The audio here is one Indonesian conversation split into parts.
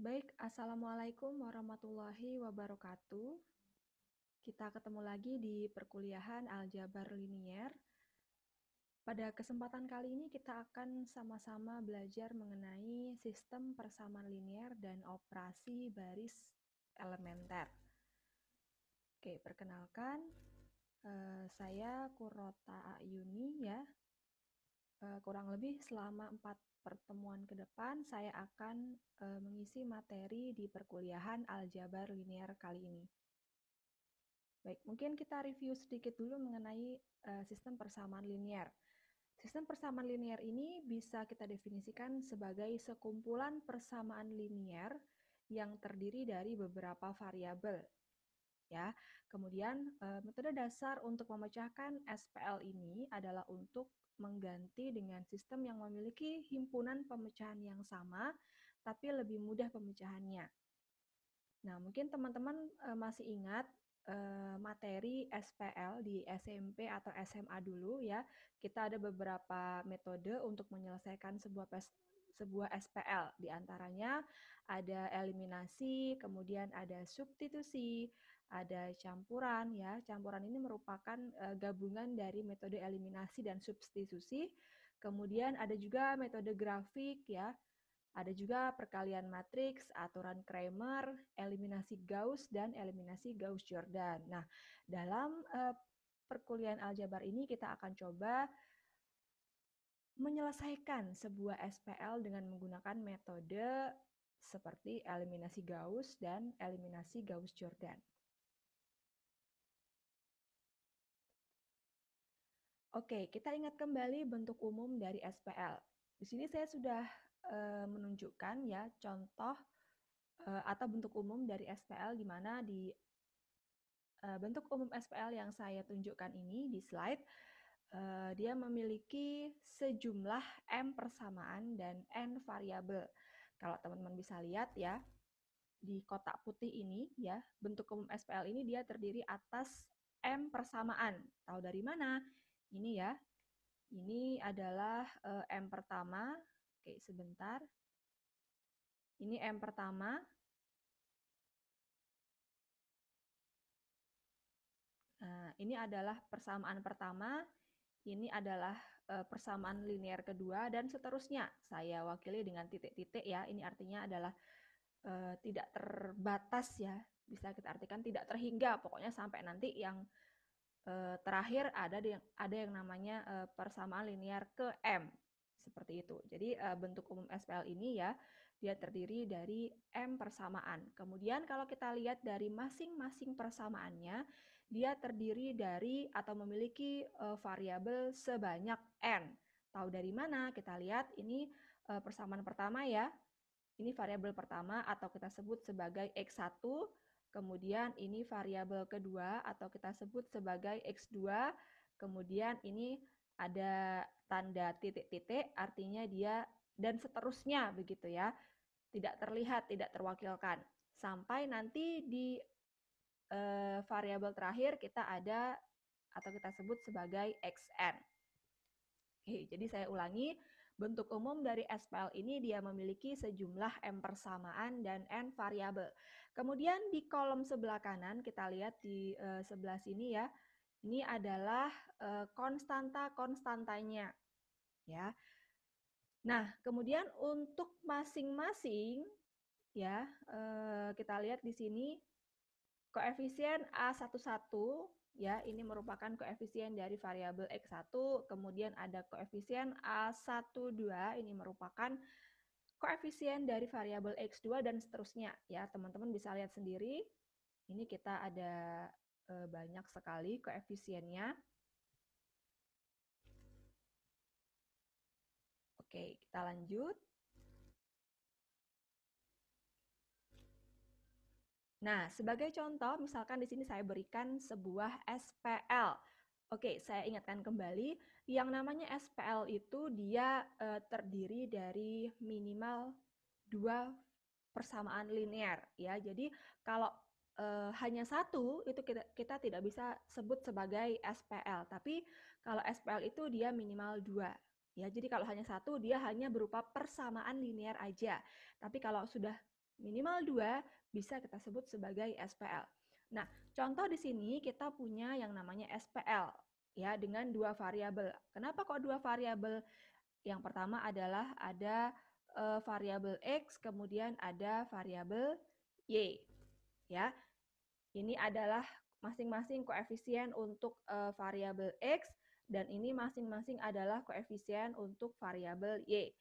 Baik, Assalamualaikum warahmatullahi wabarakatuh. Kita ketemu lagi di perkuliahan aljabar linier. Pada kesempatan kali ini kita akan sama-sama belajar mengenai sistem persamaan linier dan operasi baris elementer. Oke, perkenalkan eh, saya Kurota Ayuni ya. Eh, kurang lebih selama 4 pertemuan ke depan saya akan e, mengisi materi di perkuliahan aljabar linear kali ini. Baik, mungkin kita review sedikit dulu mengenai e, sistem persamaan linear. Sistem persamaan linear ini bisa kita definisikan sebagai sekumpulan persamaan linear yang terdiri dari beberapa variabel. Ya, Kemudian, eh, metode dasar untuk memecahkan SPL ini adalah untuk mengganti dengan sistem yang memiliki himpunan pemecahan yang sama, tapi lebih mudah pemecahannya. Nah, mungkin teman-teman eh, masih ingat eh, materi SPL di SMP atau SMA dulu ya. Kita ada beberapa metode untuk menyelesaikan sebuah sebuah SPL. Di antaranya ada eliminasi, kemudian ada substitusi, ada campuran ya. Campuran ini merupakan uh, gabungan dari metode eliminasi dan substitusi. Kemudian ada juga metode grafik ya. Ada juga perkalian matriks, aturan Kramer, eliminasi Gauss dan eliminasi Gauss-Jordan. Nah, dalam uh, perkuliahan aljabar ini kita akan coba menyelesaikan sebuah SPL dengan menggunakan metode seperti eliminasi Gauss dan eliminasi Gauss-Jordan. Oke, kita ingat kembali bentuk umum dari SPL. Di sini saya sudah e, menunjukkan ya contoh e, atau bentuk umum dari SPL di mana di e, bentuk umum SPL yang saya tunjukkan ini di slide e, dia memiliki sejumlah m persamaan dan n variabel. Kalau teman-teman bisa lihat ya di kotak putih ini ya bentuk umum SPL ini dia terdiri atas m persamaan. Tahu dari mana? ini ya. Ini adalah uh, M pertama. Oke, sebentar. Ini M pertama. Nah, ini adalah persamaan pertama, ini adalah uh, persamaan linear kedua, dan seterusnya. Saya wakili dengan titik-titik ya, ini artinya adalah uh, tidak terbatas ya, bisa kita artikan tidak terhingga, pokoknya sampai nanti yang uh, terakhir ada yang ada yang namanya uh, persamaan linear ke M seperti itu. Jadi uh, bentuk umum SPL ini ya dia terdiri dari M persamaan. Kemudian kalau kita lihat dari masing-masing persamaannya, dia terdiri dari atau memiliki uh, variabel sebanyak N. Tahu dari mana? Kita lihat ini uh, persamaan pertama ya. Ini variabel pertama atau kita sebut sebagai X1 Kemudian ini variabel kedua atau kita sebut sebagai X2. Kemudian ini ada tanda titik-titik artinya dia dan seterusnya begitu ya. Tidak terlihat, tidak terwakilkan. Sampai nanti di e, variabel terakhir kita ada atau kita sebut sebagai Xn. Oke, jadi saya ulangi Bentuk umum dari SPL ini dia memiliki sejumlah M persamaan dan N variabel. Kemudian di kolom sebelah kanan, kita lihat di uh, sebelah sini ya, ini adalah uh, eh, konstanta-konstantanya. ya. Nah, kemudian untuk masing-masing, ya uh, kita lihat di sini, koefisien A11 ya ini merupakan koefisien dari variabel X1, kemudian ada koefisien A12, ini merupakan koefisien dari variabel X2 dan seterusnya. Ya, teman-teman bisa lihat sendiri, ini kita ada eh, banyak sekali koefisiennya. Oke, kita lanjut. Nah, sebagai contoh, misalkan di sini saya berikan sebuah SPL. Oke, saya ingatkan kembali, yang namanya SPL itu dia eh, terdiri dari minimal dua persamaan linear ya. Jadi kalau eh, hanya satu itu kita, kita tidak bisa sebut sebagai SPL, tapi kalau SPL itu dia minimal dua ya. Jadi kalau hanya satu dia hanya berupa persamaan linear aja. Tapi kalau sudah minimal dua bisa kita sebut sebagai SPL. Nah, contoh di sini kita punya yang namanya SPL ya dengan dua variabel. Kenapa kok dua variabel? Yang pertama adalah ada e, variabel x kemudian ada variabel y. Ya. Ini adalah masing-masing koefisien untuk e, variabel x dan ini masing-masing adalah koefisien untuk variabel y.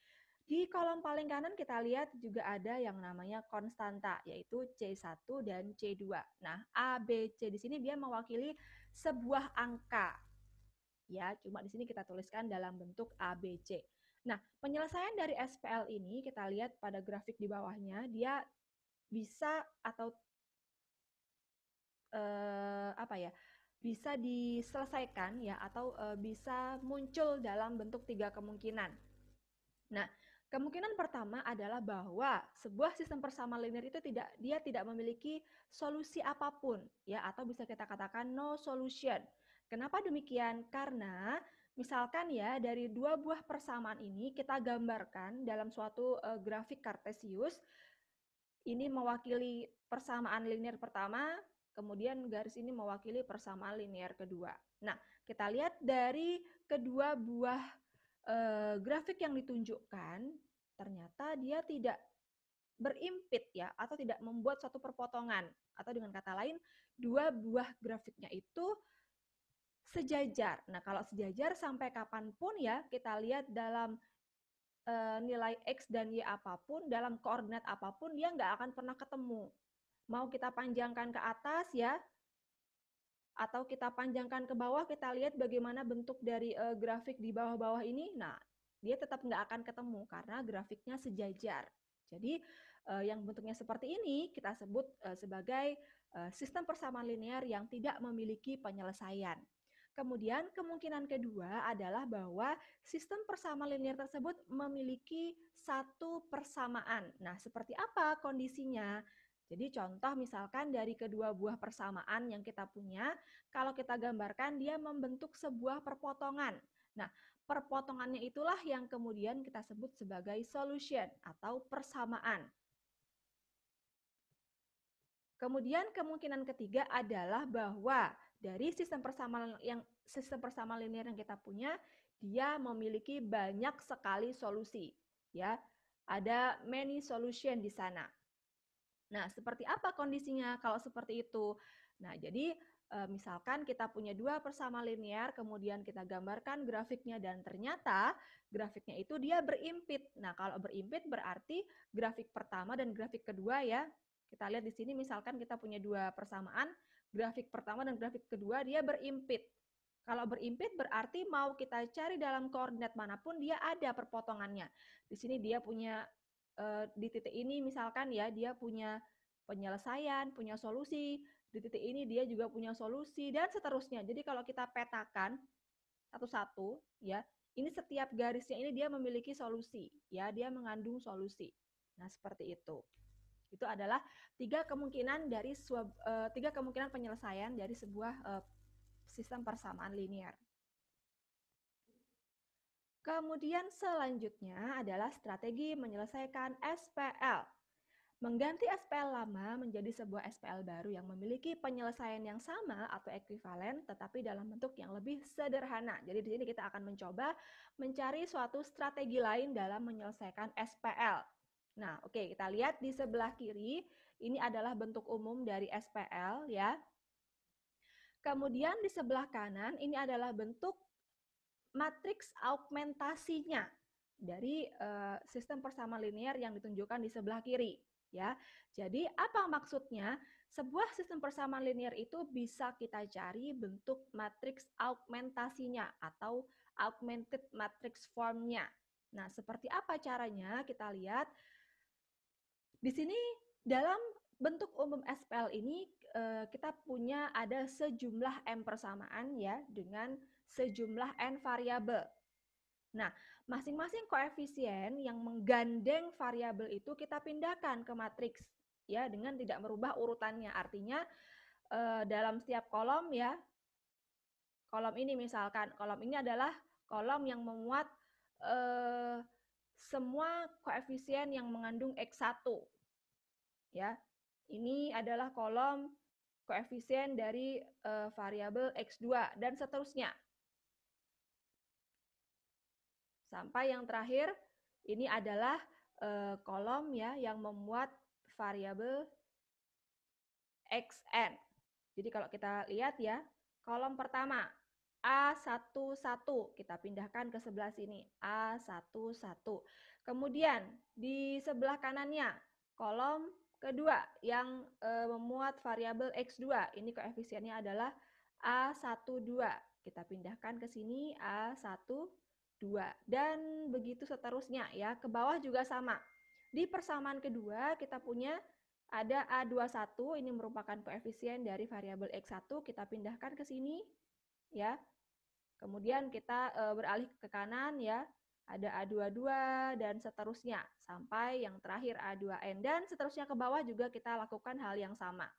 Di kolom paling kanan kita lihat juga ada yang namanya konstanta, yaitu C1 dan C2. Nah, A, B, C di sini dia mewakili sebuah angka. Ya, cuma di sini kita tuliskan dalam bentuk A, B, C. Nah, penyelesaian dari SPL ini kita lihat pada grafik di bawahnya, dia bisa atau eh, apa ya, bisa diselesaikan ya atau eh, bisa muncul dalam bentuk tiga kemungkinan. Nah, Kemungkinan pertama adalah bahwa sebuah sistem persamaan linear itu tidak dia tidak memiliki solusi apapun ya atau bisa kita katakan no solution. Kenapa demikian? Karena misalkan ya dari dua buah persamaan ini kita gambarkan dalam suatu uh, grafik kartesius. Ini mewakili persamaan linear pertama, kemudian garis ini mewakili persamaan linear kedua. Nah, kita lihat dari kedua buah eh, grafik yang ditunjukkan ternyata dia tidak berimpit ya atau tidak membuat satu perpotongan atau dengan kata lain dua buah grafiknya itu sejajar. Nah, kalau sejajar sampai kapanpun ya kita lihat dalam e, nilai x dan y apapun dalam koordinat apapun dia nggak akan pernah ketemu. Mau kita panjangkan ke atas ya atau kita panjangkan ke bawah, kita lihat bagaimana bentuk dari uh, grafik di bawah-bawah ini. Nah, dia tetap nggak akan ketemu karena grafiknya sejajar. Jadi uh, yang bentuknya seperti ini kita sebut uh, sebagai uh, sistem persamaan linear yang tidak memiliki penyelesaian. Kemudian kemungkinan kedua adalah bahwa sistem persamaan linear tersebut memiliki satu persamaan. Nah, seperti apa kondisinya? Jadi contoh misalkan dari kedua buah persamaan yang kita punya, kalau kita gambarkan dia membentuk sebuah perpotongan. Nah, perpotongannya itulah yang kemudian kita sebut sebagai solution atau persamaan. Kemudian kemungkinan ketiga adalah bahwa dari sistem persamaan yang sistem persamaan linear yang kita punya, dia memiliki banyak sekali solusi, ya. Ada many solution di sana. Nah, seperti apa kondisinya kalau seperti itu? Nah, jadi eh, misalkan kita punya dua persamaan linear, kemudian kita gambarkan grafiknya dan ternyata grafiknya itu dia berimpit. Nah, kalau berimpit berarti grafik pertama dan grafik kedua ya. Kita lihat di sini misalkan kita punya dua persamaan, grafik pertama dan grafik kedua dia berimpit. Kalau berimpit berarti mau kita cari dalam koordinat manapun dia ada perpotongannya. Di sini dia punya Eh, di titik ini misalkan ya dia punya penyelesaian, punya solusi, di titik ini dia juga punya solusi dan seterusnya. Jadi kalau kita petakan satu-satu ya, ini setiap garisnya ini dia memiliki solusi ya, dia mengandung solusi. Nah, seperti itu. Itu adalah tiga kemungkinan dari eh, tiga kemungkinan penyelesaian dari sebuah eh, sistem persamaan linear. Kemudian selanjutnya adalah strategi menyelesaikan SPL. Mengganti SPL lama menjadi sebuah SPL baru yang memiliki penyelesaian yang sama atau ekuivalen tetapi dalam bentuk yang lebih sederhana. Jadi di sini kita akan mencoba mencari suatu strategi lain dalam menyelesaikan SPL. Nah, oke, okay, kita lihat di sebelah kiri ini adalah bentuk umum dari SPL ya. Kemudian di sebelah kanan ini adalah bentuk matriks augmentasinya dari uh, sistem persamaan linear yang ditunjukkan di sebelah kiri ya. Jadi apa maksudnya? Sebuah sistem persamaan linear itu bisa kita cari bentuk matriks augmentasinya atau augmented matrix formnya. Nah, seperti apa caranya? Kita lihat di sini dalam bentuk umum SPL ini eh, kita punya ada sejumlah M persamaan ya dengan sejumlah n variabel. Nah, masing-masing koefisien yang menggandeng variabel itu kita pindahkan ke matriks ya dengan tidak merubah urutannya. Artinya eh, dalam setiap kolom ya kolom ini misalkan kolom ini adalah kolom yang memuat eh, semua koefisien yang mengandung X1. Ya. Ini adalah kolom koefisien dari eh, variabel X2 dan seterusnya. Sampai yang terakhir, ini adalah uh, kolom ya yang memuat variabel xn. Jadi kalau kita lihat ya, kolom pertama A11 kita pindahkan ke sebelah sini A11. Kemudian di sebelah kanannya kolom kedua yang e, memuat variabel x2. Ini koefisiennya adalah A12. Kita pindahkan ke sini A12 dua dan begitu seterusnya ya. Ke bawah juga sama. Di persamaan kedua kita punya ada A21 ini merupakan koefisien dari variabel X1 kita pindahkan ke sini ya. Kemudian kita e, beralih ke kanan ya. Ada A22 dan seterusnya sampai yang terakhir A2N dan seterusnya ke bawah juga kita lakukan hal yang sama.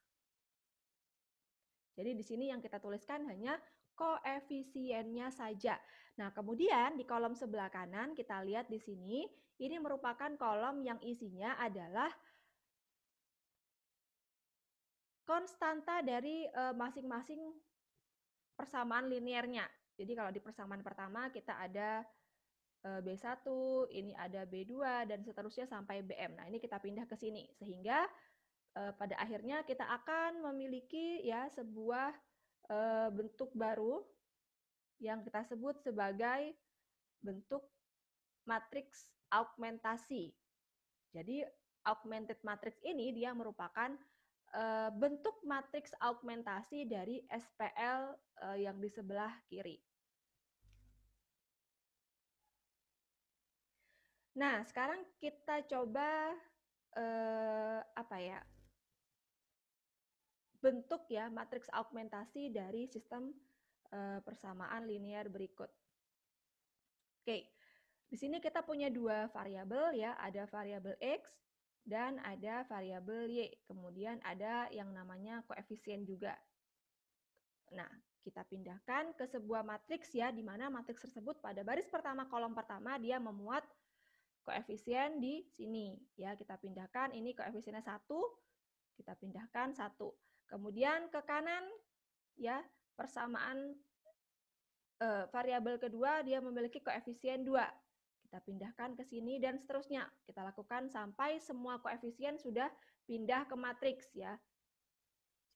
Jadi di sini yang kita tuliskan hanya koefisiennya saja. Nah, kemudian di kolom sebelah kanan kita lihat di sini, ini merupakan kolom yang isinya adalah konstanta dari eh, masing-masing persamaan liniernya. Jadi kalau di persamaan pertama kita ada eh, B1, ini ada B2, dan seterusnya sampai BM. Nah, ini kita pindah ke sini. Sehingga eh, pada akhirnya kita akan memiliki ya sebuah Eh, bentuk baru yang kita sebut sebagai bentuk matriks augmentasi. Jadi augmented matrix ini dia merupakan eh, bentuk matriks augmentasi dari SPL eh, yang di sebelah kiri. Nah, sekarang kita coba eh, apa ya? bentuk ya matriks augmentasi dari sistem e, persamaan linear berikut. Oke, di sini kita punya dua variabel ya, ada variabel x dan ada variabel y. Kemudian ada yang namanya koefisien juga. Nah, kita pindahkan ke sebuah matriks ya, di mana matriks tersebut pada baris pertama kolom pertama dia memuat koefisien di sini ya kita pindahkan ini koefisiennya satu kita pindahkan satu. Kemudian ke kanan, ya persamaan e, variabel kedua dia memiliki koefisien dua, Kita pindahkan ke sini dan seterusnya. Kita lakukan sampai semua koefisien sudah pindah ke matriks ya.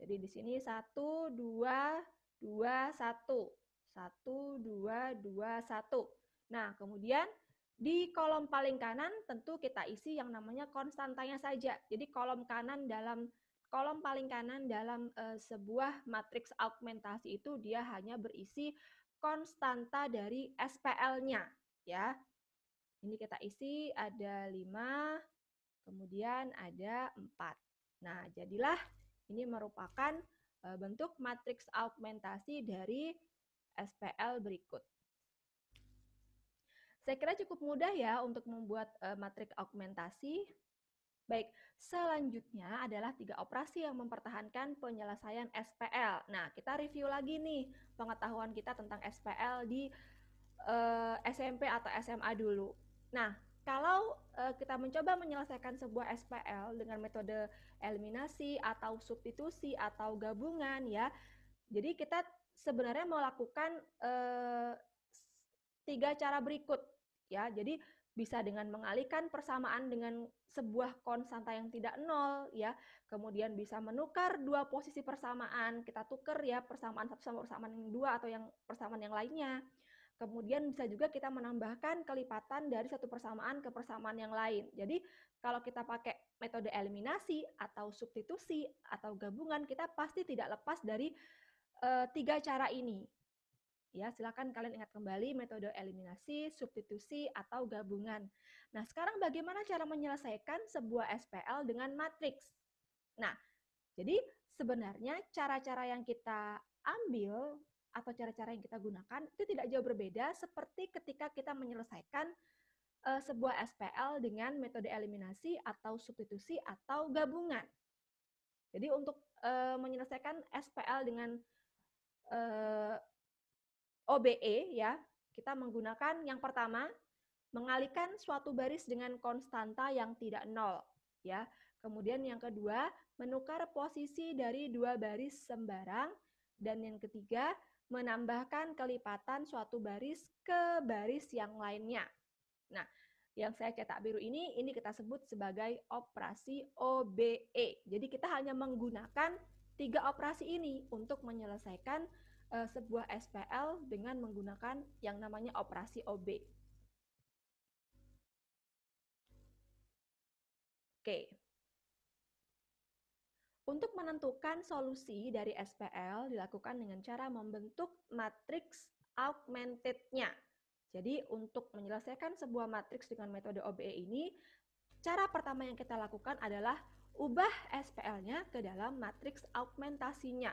Jadi di sini satu dua dua satu satu dua dua satu. Nah, kemudian di kolom paling kanan tentu kita isi yang namanya konstantanya saja. Jadi kolom kanan dalam kolom paling kanan dalam uh, sebuah matriks augmentasi itu dia hanya berisi konstanta dari SPL-nya ya. Ini kita isi ada 5, kemudian ada 4. Nah, jadilah ini merupakan eh, bentuk matriks augmentasi dari SPL berikut. Saya kira cukup mudah ya untuk membuat uh, matrik augmentasi. Baik, selanjutnya adalah tiga operasi yang mempertahankan penyelesaian SPL. Nah, kita review lagi nih pengetahuan kita tentang SPL di uh, eh, SMP atau SMA dulu. Nah, kalau uh, kita mencoba menyelesaikan sebuah SPL dengan metode eliminasi atau substitusi atau gabungan ya, jadi kita sebenarnya melakukan uh, tiga cara berikut ya. Jadi bisa dengan mengalihkan persamaan dengan sebuah konstanta yang tidak nol ya. Kemudian bisa menukar dua posisi persamaan, kita tuker ya persamaan satu sama persamaan yang dua atau yang persamaan yang lainnya. Kemudian bisa juga kita menambahkan kelipatan dari satu persamaan ke persamaan yang lain. Jadi kalau kita pakai metode eliminasi atau substitusi atau gabungan, kita pasti tidak lepas dari e, tiga cara ini. Ya, silakan kalian ingat kembali metode eliminasi, substitusi, atau gabungan. Nah, sekarang bagaimana cara menyelesaikan sebuah SPL dengan matriks? Nah, jadi sebenarnya cara-cara yang kita ambil atau cara-cara yang kita gunakan itu tidak jauh berbeda seperti ketika kita menyelesaikan uh, sebuah SPL dengan metode eliminasi atau substitusi atau gabungan. Jadi untuk uh, menyelesaikan SPL dengan uh, OBE ya, kita menggunakan yang pertama mengalihkan suatu baris dengan konstanta yang tidak nol ya. Kemudian yang kedua, menukar posisi dari dua baris sembarang dan yang ketiga, menambahkan kelipatan suatu baris ke baris yang lainnya. Nah, yang saya cetak biru ini ini kita sebut sebagai operasi OBE. Jadi kita hanya menggunakan tiga operasi ini untuk menyelesaikan uh, sebuah SPL dengan menggunakan yang namanya operasi OB. Oke. Untuk menentukan solusi dari SPL dilakukan dengan cara membentuk matriks augmented-nya. Jadi untuk menyelesaikan sebuah matriks dengan metode OBE ini, cara pertama yang kita lakukan adalah ubah SPL-nya ke dalam matriks augmentasinya.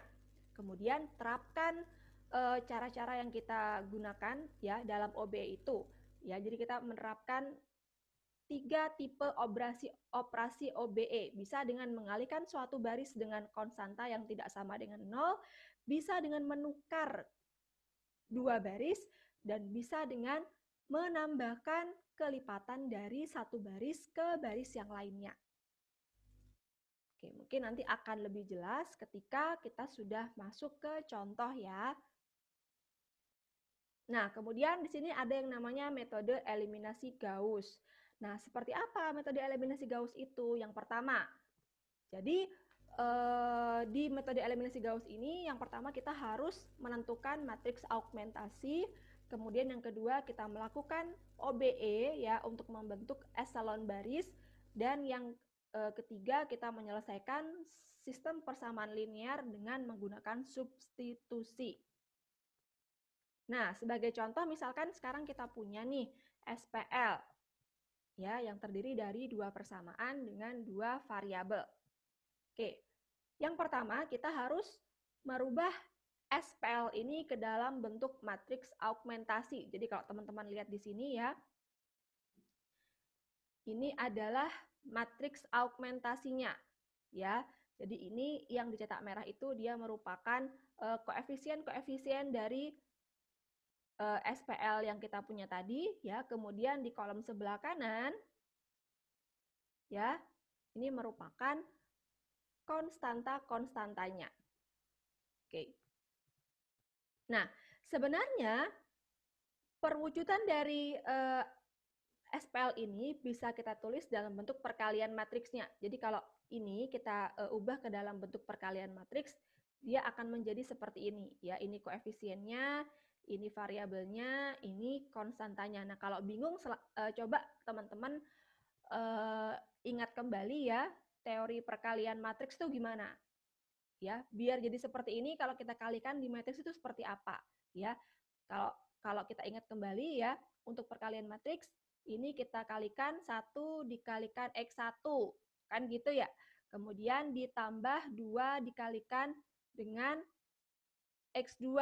Kemudian terapkan eh, cara-cara yang kita gunakan ya dalam OB itu. Ya, jadi kita menerapkan tiga tipe operasi operasi OBE. Bisa dengan mengalihkan suatu baris dengan konstanta yang tidak sama dengan nol, bisa dengan menukar dua baris, dan bisa dengan menambahkan kelipatan dari satu baris ke baris yang lainnya. Oke, mungkin nanti akan lebih jelas ketika kita sudah masuk ke contoh ya. Nah, kemudian di sini ada yang namanya metode eliminasi Gauss. Nah, seperti apa metode eliminasi Gauss itu? Yang pertama, jadi eh, di metode eliminasi Gauss ini, yang pertama kita harus menentukan matriks augmentasi, kemudian yang kedua kita melakukan OBE ya untuk membentuk eselon baris, dan yang Eh, ketiga, kita menyelesaikan sistem persamaan linear dengan menggunakan substitusi. Nah, sebagai contoh misalkan sekarang kita punya nih SPL ya yang terdiri dari dua persamaan dengan dua variabel. Oke. Yang pertama, kita harus merubah SPL ini ke dalam bentuk matriks augmentasi. Jadi kalau teman-teman lihat di sini ya, ini adalah matriks augmentasinya ya. Jadi ini yang dicetak merah itu dia merupakan eh, koefisien-koefisien dari eh, SPL yang kita punya tadi ya. Kemudian di kolom sebelah kanan ya, ini merupakan konstanta-konstantanya. Oke. Nah, sebenarnya perwujudan dari eh, SPL ini bisa kita tulis dalam bentuk perkalian matriksnya. Jadi kalau ini kita uh, ubah ke dalam bentuk perkalian matriks, dia akan menjadi seperti ini. Ya, ini koefisiennya, ini variabelnya, ini konstantanya. Nah, kalau bingung uh, coba teman-teman uh, ingat kembali ya teori perkalian matriks itu gimana. Ya, biar jadi seperti ini kalau kita kalikan di matriks itu seperti apa, ya. Kalau kalau kita ingat kembali ya, untuk perkalian matriks ini kita kalikan 1 dikalikan X1, kan gitu ya. Kemudian ditambah 2 dikalikan dengan X2.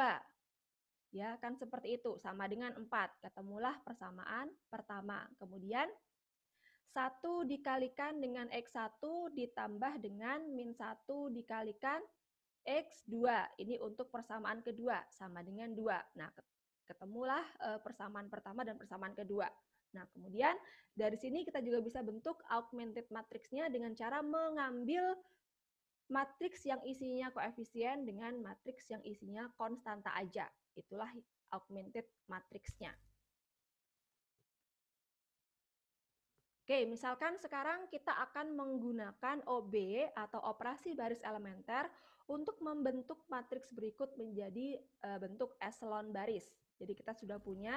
Ya, kan seperti itu, sama dengan 4. Ketemulah persamaan pertama. Kemudian 1 dikalikan dengan X1 ditambah dengan min 1 dikalikan X2. Ini untuk persamaan kedua, sama dengan 2. Nah, ketemulah eh, persamaan pertama dan persamaan kedua. Nah, kemudian dari sini kita juga bisa bentuk augmented matrixnya dengan cara mengambil matriks yang isinya koefisien dengan matriks yang isinya konstanta aja. Itulah augmented matriksnya. Oke, misalkan sekarang kita akan menggunakan OB atau operasi baris elementer untuk membentuk matriks berikut menjadi eh, bentuk eselon baris. Jadi kita sudah punya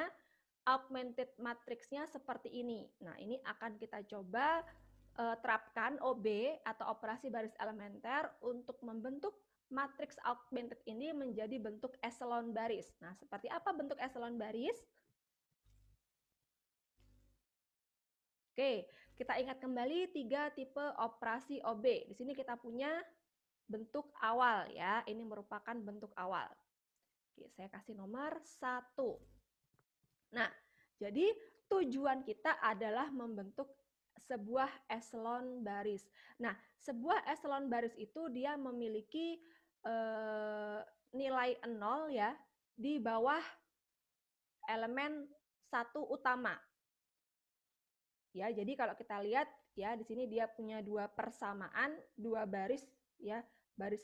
augmented matrixnya seperti ini. Nah, ini akan kita coba uh, terapkan OB atau operasi baris elementer untuk membentuk matriks augmented ini menjadi bentuk eselon baris. Nah, seperti apa bentuk eselon baris? Oke, kita ingat kembali tiga tipe operasi OB. Di sini kita punya bentuk awal ya. Ini merupakan bentuk awal. Oke, saya kasih nomor satu. Nah, jadi tujuan kita adalah membentuk sebuah eselon baris. Nah, sebuah eselon baris itu dia memiliki eh, nilai nol ya di bawah elemen satu utama. Ya, jadi kalau kita lihat ya di sini dia punya dua persamaan, dua baris ya, baris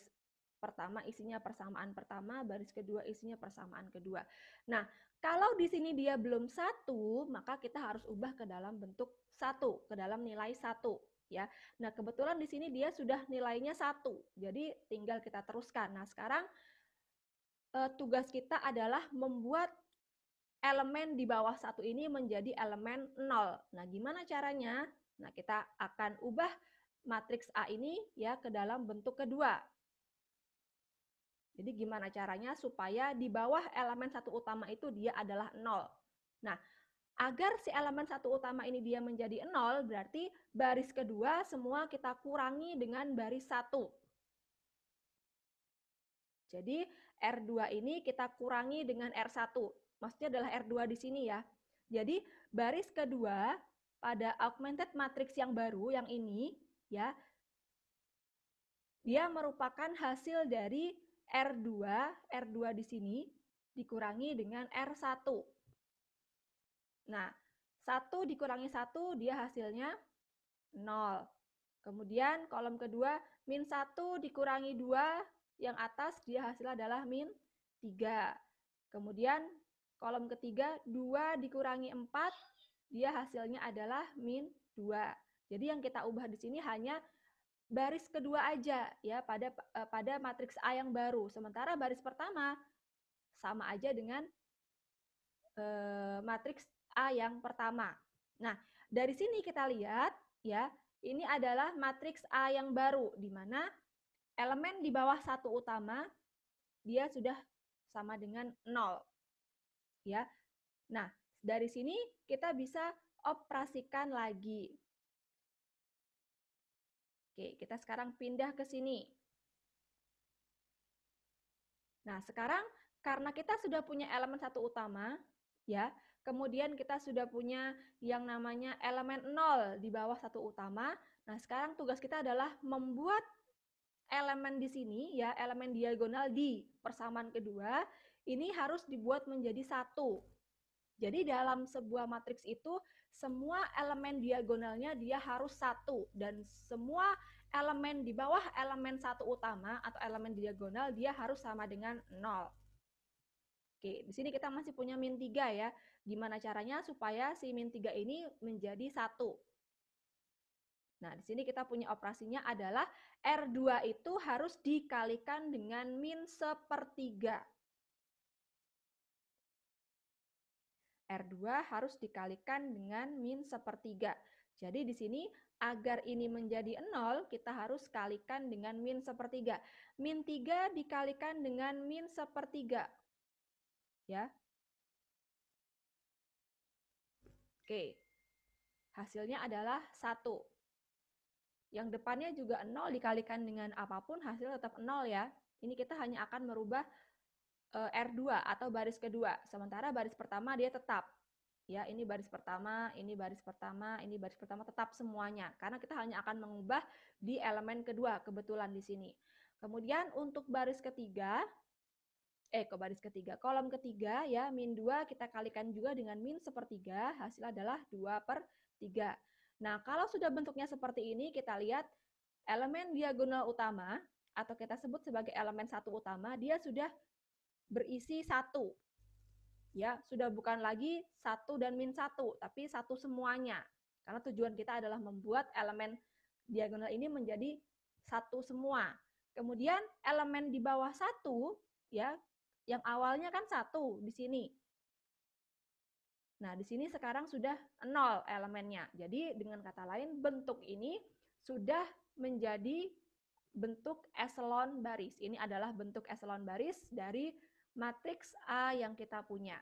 pertama isinya persamaan pertama, baris kedua isinya persamaan kedua. Nah, kalau di sini dia belum satu, maka kita harus ubah ke dalam bentuk satu, ke dalam nilai satu. Ya, nah kebetulan di sini dia sudah nilainya satu, jadi tinggal kita teruskan. Nah sekarang eh, tugas kita adalah membuat elemen di bawah satu ini menjadi elemen nol. Nah gimana caranya? Nah kita akan ubah matriks A ini ya ke dalam bentuk kedua jadi gimana caranya supaya di bawah elemen satu utama itu dia adalah nol. Nah, agar si elemen satu utama ini dia menjadi nol, berarti baris kedua semua kita kurangi dengan baris satu. Jadi R2 ini kita kurangi dengan R1. Maksudnya adalah R2 di sini ya. Jadi baris kedua pada augmented matrix yang baru yang ini ya dia merupakan hasil dari R2, R2 di sini dikurangi dengan R1. Nah, 1 dikurangi 1 dia hasilnya 0. Kemudian kolom kedua, min 1 dikurangi 2, yang atas dia hasil adalah min 3. Kemudian kolom ketiga, 2 dikurangi 4, dia hasilnya adalah min 2. Jadi yang kita ubah di sini hanya baris kedua aja ya pada eh, pada matriks A yang baru. Sementara baris pertama sama aja dengan e, matriks A yang pertama. Nah, dari sini kita lihat ya, ini adalah matriks A yang baru di mana elemen di bawah satu utama dia sudah sama dengan 0. Ya. Nah, dari sini kita bisa operasikan lagi Oke, kita sekarang pindah ke sini. Nah, sekarang karena kita sudah punya elemen satu utama, ya, kemudian kita sudah punya yang namanya elemen nol di bawah satu utama. Nah, sekarang tugas kita adalah membuat elemen di sini, ya, elemen diagonal di persamaan kedua, ini harus dibuat menjadi satu. Jadi dalam sebuah matriks itu semua elemen diagonalnya dia harus satu dan semua elemen di bawah elemen satu utama atau elemen diagonal dia harus sama dengan nol. Oke, di sini kita masih punya min 3 ya. Gimana caranya supaya si min 3 ini menjadi satu? Nah, di sini kita punya operasinya adalah R2 itu harus dikalikan dengan min sepertiga. R2 harus dikalikan dengan min sepertiga. Jadi di sini agar ini menjadi nol, kita harus kalikan dengan min sepertiga. Min 3 dikalikan dengan min sepertiga. Ya. Oke. Hasilnya adalah satu. Yang depannya juga nol dikalikan dengan apapun, hasil tetap nol ya. Ini kita hanya akan merubah Eh, R2 atau baris kedua. Sementara baris pertama dia tetap. Ya, ini baris pertama, ini baris pertama, ini baris pertama tetap semuanya karena kita hanya akan mengubah di elemen kedua kebetulan di sini. Kemudian untuk baris ketiga eh ke baris ketiga, kolom ketiga ya, min 2 kita kalikan juga dengan min sepertiga, hasil adalah 2 per 3. Nah, kalau sudah bentuknya seperti ini, kita lihat elemen diagonal utama, atau kita sebut sebagai elemen satu utama, dia sudah berisi satu. Ya, sudah bukan lagi satu dan min satu, tapi satu semuanya. Karena tujuan kita adalah membuat elemen diagonal ini menjadi satu semua. Kemudian elemen di bawah satu, ya, yang awalnya kan satu di sini. Nah, di sini sekarang sudah nol elemennya. Jadi, dengan kata lain, bentuk ini sudah menjadi bentuk eselon baris. Ini adalah bentuk eselon baris dari matriks A yang kita punya.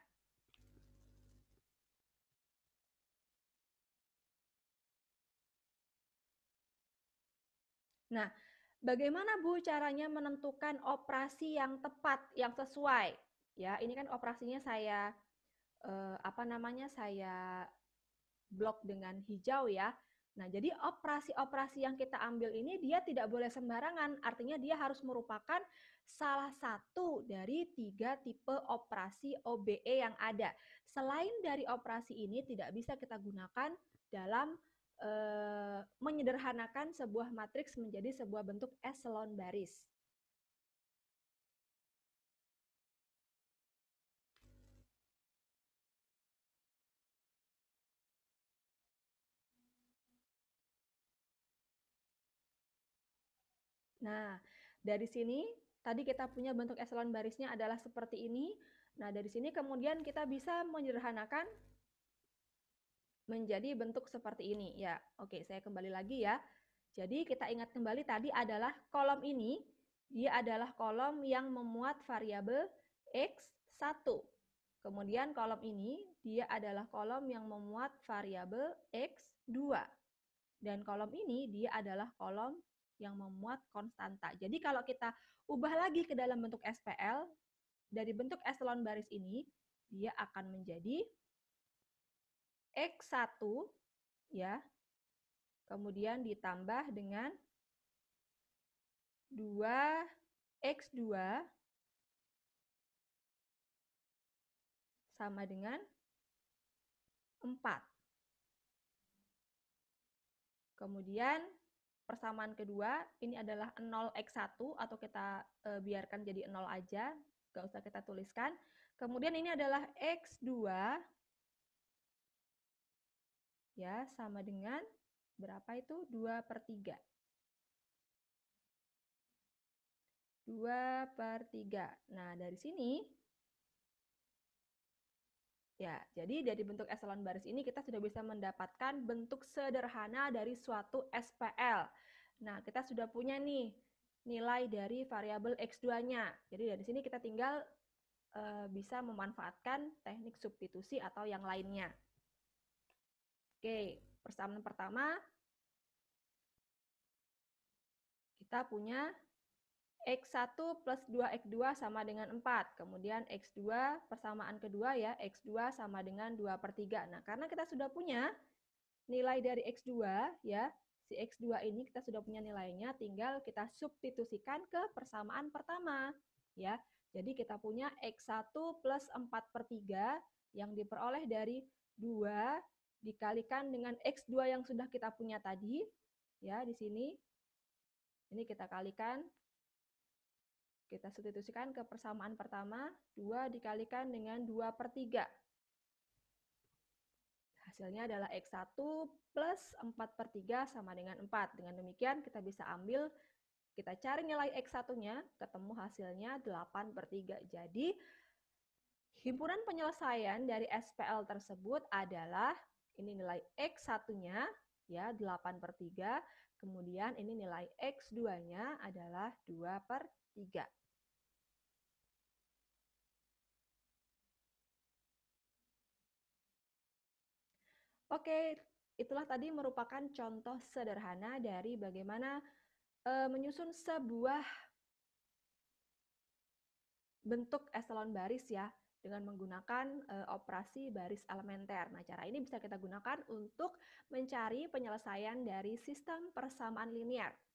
Nah, bagaimana Bu caranya menentukan operasi yang tepat, yang sesuai? Ya, ini kan operasinya saya eh, apa namanya? Saya blok dengan hijau ya. Nah, jadi operasi-operasi yang kita ambil ini dia tidak boleh sembarangan, artinya dia harus merupakan salah satu dari tiga tipe operasi OBE yang ada. Selain dari operasi ini tidak bisa kita gunakan dalam e, menyederhanakan sebuah matriks menjadi sebuah bentuk eselon baris. Nah, dari sini Tadi kita punya bentuk eselon barisnya adalah seperti ini. Nah, dari sini kemudian kita bisa menyederhanakan menjadi bentuk seperti ini. Ya, oke, saya kembali lagi ya. Jadi kita ingat kembali tadi adalah kolom ini, dia adalah kolom yang memuat variabel X1. Kemudian kolom ini, dia adalah kolom yang memuat variabel X2. Dan kolom ini, dia adalah kolom yang memuat konstanta. Jadi kalau kita ubah lagi ke dalam bentuk SPL, dari bentuk eselon baris ini, dia akan menjadi X1, ya, kemudian ditambah dengan 2X2 sama dengan 4. Kemudian persamaan kedua, ini adalah 0x1 atau kita e, biarkan jadi 0 aja, nggak usah kita tuliskan. Kemudian ini adalah x2 ya sama dengan berapa itu? 2 per 3. 2 per 3. Nah, dari sini Ya, jadi dari bentuk eselon baris ini kita sudah bisa mendapatkan bentuk sederhana dari suatu SPL. Nah, kita sudah punya nih nilai dari variabel X2-nya. Jadi dari sini kita tinggal e, bisa memanfaatkan teknik substitusi atau yang lainnya. Oke, persamaan pertama kita punya X1 plus 2X2 sama dengan 4. Kemudian X2 persamaan kedua ya, X2 sama dengan 2 per 3. Nah, karena kita sudah punya nilai dari X2 ya, si X2 ini kita sudah punya nilainya, tinggal kita substitusikan ke persamaan pertama. ya. Jadi kita punya X1 plus 4 per 3 yang diperoleh dari 2 dikalikan dengan X2 yang sudah kita punya tadi. ya Di sini, ini kita kalikan kita substitusikan ke persamaan pertama, 2 dikalikan dengan 2 per 3. Hasilnya adalah X1 plus 4 per 3 sama dengan 4. Dengan demikian kita bisa ambil, kita cari nilai X1-nya, ketemu hasilnya 8 per 3. Jadi, himpunan penyelesaian dari SPL tersebut adalah, ini nilai X1-nya, ya 8 per 3, kemudian ini nilai X2-nya adalah 2 per 3. Oke, itulah tadi merupakan contoh sederhana dari bagaimana e, menyusun sebuah bentuk eselon baris ya dengan menggunakan e, operasi baris elementer. Nah, cara ini bisa kita gunakan untuk mencari penyelesaian dari sistem persamaan linier.